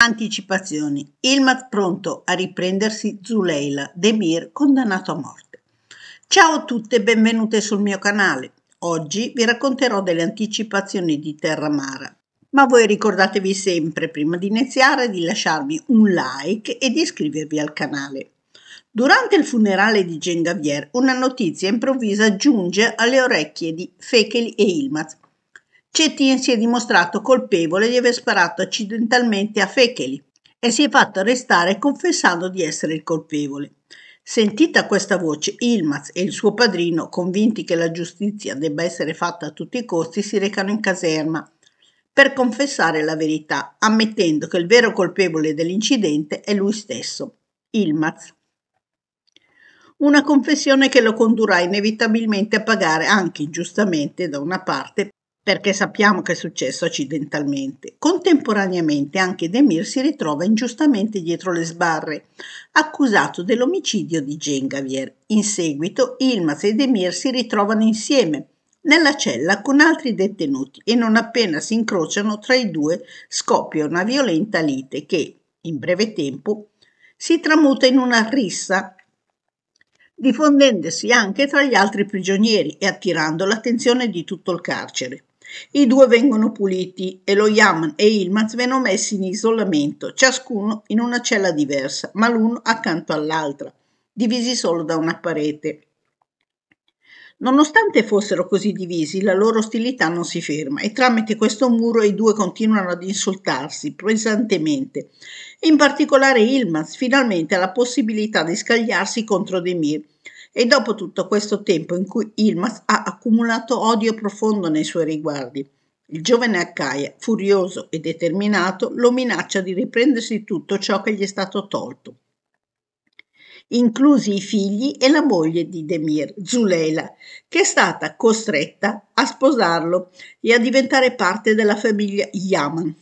Anticipazioni. Ilmat pronto a riprendersi Zuleila Demir condannato a morte. Ciao a tutte e benvenute sul mio canale. Oggi vi racconterò delle anticipazioni di Terra Mara. Ma voi ricordatevi sempre, prima di iniziare, di lasciarmi un like e di iscrivervi al canale. Durante il funerale di Gengavier, una notizia improvvisa giunge alle orecchie di Fekeli e Ilmat Cetin si è dimostrato colpevole di aver sparato accidentalmente a Fecheli e si è fatto arrestare confessando di essere il colpevole. Sentita questa voce, Ilmaz e il suo padrino, convinti che la giustizia debba essere fatta a tutti i costi, si recano in caserma per confessare la verità, ammettendo che il vero colpevole dell'incidente è lui stesso, Ilmaz. Una confessione che lo condurrà inevitabilmente a pagare anche ingiustamente da una parte perché sappiamo che è successo accidentalmente. Contemporaneamente anche Demir si ritrova ingiustamente dietro le sbarre, accusato dell'omicidio di Gengavier. In seguito Ilmas e Demir si ritrovano insieme nella cella con altri detenuti e non appena si incrociano tra i due scoppia una violenta lite che, in breve tempo, si tramuta in una rissa diffondendosi anche tra gli altri prigionieri e attirando l'attenzione di tutto il carcere. I due vengono puliti e lo Yaman e Ilmaz vengono messi in isolamento, ciascuno in una cella diversa, ma l'uno accanto all'altra, divisi solo da una parete. Nonostante fossero così divisi, la loro ostilità non si ferma e tramite questo muro i due continuano ad insultarsi pesantemente. In particolare Ilmaz finalmente ha la possibilità di scagliarsi contro Demir, e dopo tutto questo tempo in cui Ilmas ha accumulato odio profondo nei suoi riguardi, il giovane Accaia, furioso e determinato, lo minaccia di riprendersi tutto ciò che gli è stato tolto, inclusi i figli e la moglie di Demir, Zulela, che è stata costretta a sposarlo e a diventare parte della famiglia Yaman.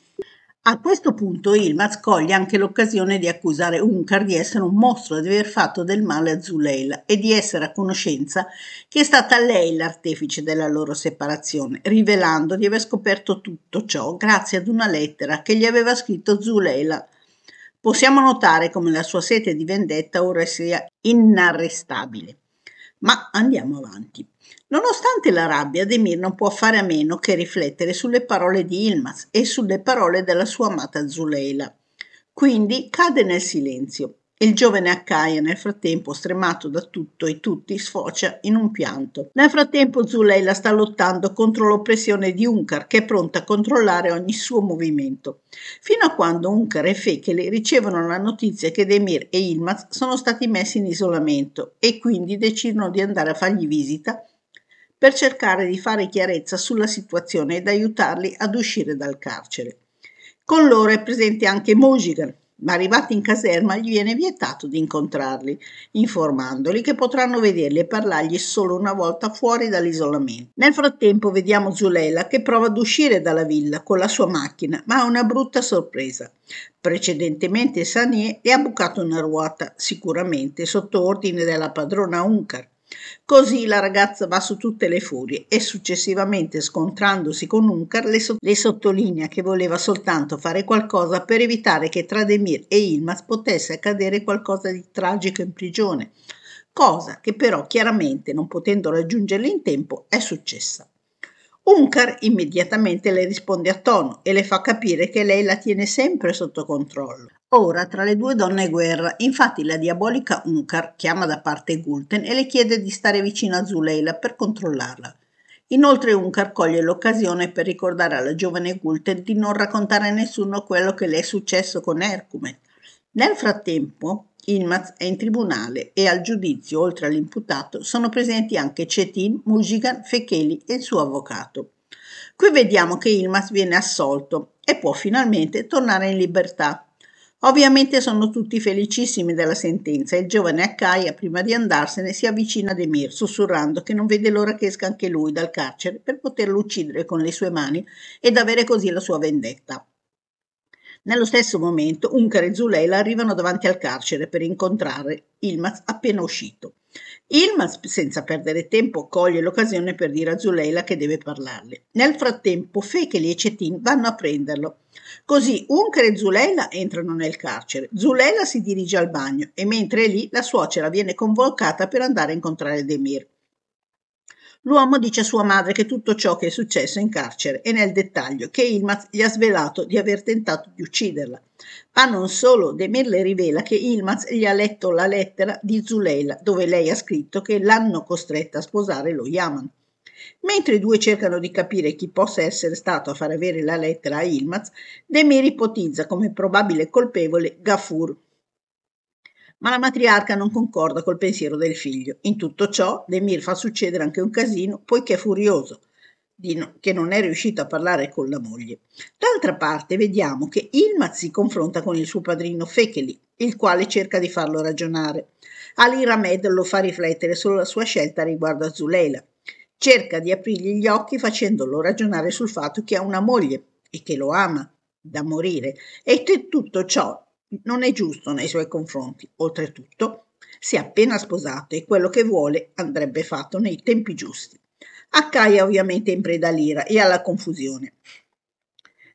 A questo punto Ilmaz coglie anche l'occasione di accusare Unkar di essere un mostro, e di aver fatto del male a Zuleila e di essere a conoscenza che è stata lei l'artefice della loro separazione, rivelando di aver scoperto tutto ciò grazie ad una lettera che gli aveva scritto Zuleila. Possiamo notare come la sua sete di vendetta ora sia inarrestabile. Ma andiamo avanti. Nonostante la rabbia, Demir non può fare a meno che riflettere sulle parole di Ilmas e sulle parole della sua amata Zuleila. Quindi cade nel silenzio. Il giovane Akaya nel frattempo, stremato da tutto e tutti, sfocia in un pianto. Nel frattempo Zuleila sta lottando contro l'oppressione di Unkar, che è pronta a controllare ogni suo movimento. Fino a quando Unkar e Fekele ricevono la notizia che Demir e Ilmaz sono stati messi in isolamento e quindi decidono di andare a fargli visita per cercare di fare chiarezza sulla situazione ed aiutarli ad uscire dal carcere. Con loro è presente anche Mojigan, ma arrivati in caserma gli viene vietato di incontrarli, informandoli che potranno vederli e parlargli solo una volta fuori dall'isolamento. Nel frattempo vediamo Zulela che prova ad uscire dalla villa con la sua macchina, ma ha una brutta sorpresa. Precedentemente Sanier le ha bucato una ruota, sicuramente sotto ordine della padrona Uncar Così la ragazza va su tutte le furie e successivamente scontrandosi con Unkar le, so- le, sottolinea che voleva soltanto fare qualcosa per evitare che tra Demir e Ilmas potesse accadere qualcosa di tragico in prigione, cosa che però chiaramente non potendo raggiungerle in tempo è successa. Unkar immediatamente le risponde a tono e le fa capire che lei la tiene sempre sotto controllo. Ora tra le due donne guerra, infatti la diabolica Unkar chiama da parte Gulten e le chiede di stare vicino a Zuleila per controllarla. Inoltre Unkar coglie l'occasione per ricordare alla giovane Gulten di non raccontare a nessuno quello che le è successo con Ercumet. Nel frattempo, Ilmaz è in tribunale e al giudizio, oltre all'imputato, sono presenti anche Cetin, Mujigan, Fecheli e il suo avvocato. Qui vediamo che Ilmaz viene assolto e può finalmente tornare in libertà. Ovviamente sono tutti felicissimi della sentenza e il giovane Akkaia, prima di andarsene, si avvicina ad Emir, sussurrando che non vede l'ora che esca anche lui dal carcere per poterlo uccidere con le sue mani ed avere così la sua vendetta. Nello stesso momento Uncar e Zuleila arrivano davanti al carcere per incontrare Ilmaz appena uscito. Ilmaz, senza perdere tempo, coglie l'occasione per dire a Zuleila che deve parlarle. Nel frattempo, Fekeli e Cetin vanno a prenderlo. Così Unker e Zuleila entrano nel carcere. Zuleila si dirige al bagno e mentre è lì la suocera viene convocata per andare a incontrare Demir. L'uomo dice a sua madre che tutto ciò che è successo in carcere è nel dettaglio che Ilmaz gli ha svelato di aver tentato di ucciderla. Ma non solo, Demir le rivela che Ilmaz gli ha letto la lettera di Zuleila dove lei ha scritto che l'hanno costretta a sposare lo Yaman. Mentre i due cercano di capire chi possa essere stato a far avere la lettera a Ilmaz, Demir ipotizza come probabile colpevole Gafur, ma la matriarca non concorda col pensiero del figlio. In tutto ciò, Demir fa succedere anche un casino, poiché è furioso no, che non è riuscito a parlare con la moglie. D'altra parte, vediamo che Ilmaz si confronta con il suo padrino Fekeli, il quale cerca di farlo ragionare. Ali Ramed lo fa riflettere sulla sua scelta riguardo a Zuleila. Cerca di aprirgli gli occhi facendolo ragionare sul fatto che ha una moglie e che lo ama da morire e che tutto ciò non è giusto nei suoi confronti. Oltretutto, si è appena sposato e quello che vuole andrebbe fatto nei tempi giusti. Accaia ovviamente in preda all'ira e alla confusione,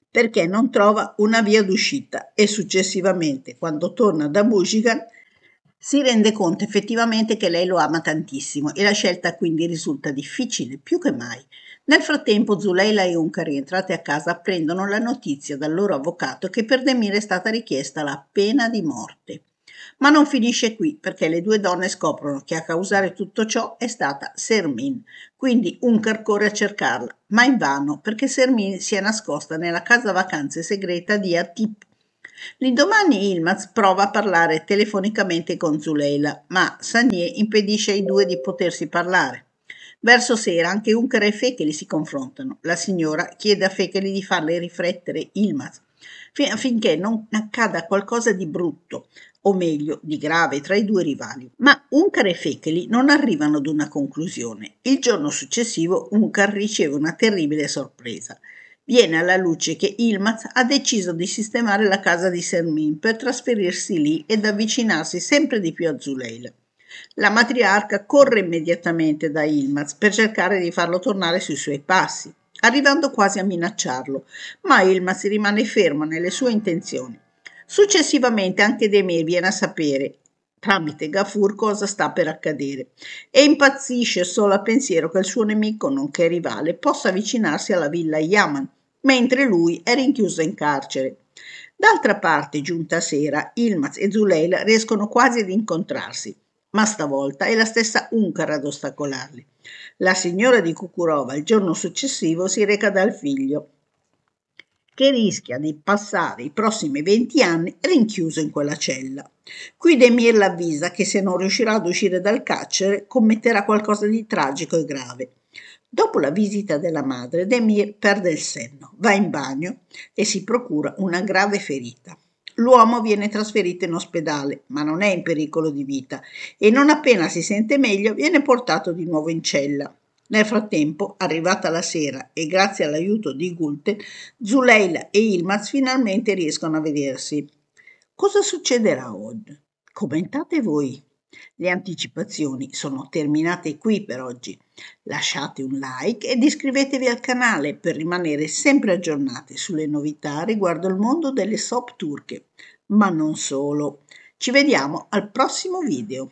perché non trova una via d'uscita e successivamente, quando torna da Bujigan, si rende conto effettivamente che lei lo ama tantissimo e la scelta quindi risulta difficile più che mai nel frattempo Zuleila e Unca, rientrate a casa, prendono la notizia dal loro avvocato che per Demir è stata richiesta la pena di morte. Ma non finisce qui, perché le due donne scoprono che a causare tutto ciò è stata Sermin. Quindi Uncar corre a cercarla, ma invano, perché Sermin si è nascosta nella casa vacanze segreta di Atip. L'indomani Ilmaz prova a parlare telefonicamente con Zuleila, ma Sanier impedisce ai due di potersi parlare. Verso sera anche Unker e Fecheli si confrontano. La signora chiede a Fecheli di farle riflettere Ilmas affinché non accada qualcosa di brutto, o meglio di grave tra i due rivali. Ma Uncar e Fecheli non arrivano ad una conclusione. Il giorno successivo Uncar riceve una terribile sorpresa. Viene alla luce che Ilmaz ha deciso di sistemare la casa di Sermin per trasferirsi lì ed avvicinarsi sempre di più a Zuleil. La matriarca corre immediatamente da Ilmaz per cercare di farlo tornare sui suoi passi, arrivando quasi a minacciarlo, ma Ilmaz rimane fermo nelle sue intenzioni. Successivamente anche Demir viene a sapere tramite Gafur cosa sta per accadere e impazzisce solo al pensiero che il suo nemico, nonché rivale, possa avvicinarsi alla villa Yaman, mentre lui è rinchiuso in carcere. D'altra parte, giunta sera, Ilmaz e Zuleil riescono quasi ad incontrarsi ma stavolta è la stessa Uncar ad ostacolarli. La signora di Cucurova il giorno successivo si reca dal figlio, che rischia di passare i prossimi 20 anni rinchiuso in quella cella. Qui Demir l'avvisa che se non riuscirà ad uscire dal carcere commetterà qualcosa di tragico e grave. Dopo la visita della madre, Demir perde il senno, va in bagno e si procura una grave ferita l'uomo viene trasferito in ospedale, ma non è in pericolo di vita e non appena si sente meglio viene portato di nuovo in cella. Nel frattempo, arrivata la sera e grazie all'aiuto di Gulte, Zuleila e Ilmaz finalmente riescono a vedersi. Cosa succederà oggi? Commentate voi. Le anticipazioni sono terminate qui per oggi. Lasciate un like ed iscrivetevi al canale per rimanere sempre aggiornate sulle novità riguardo al mondo delle soap turche, ma non solo. Ci vediamo al prossimo video.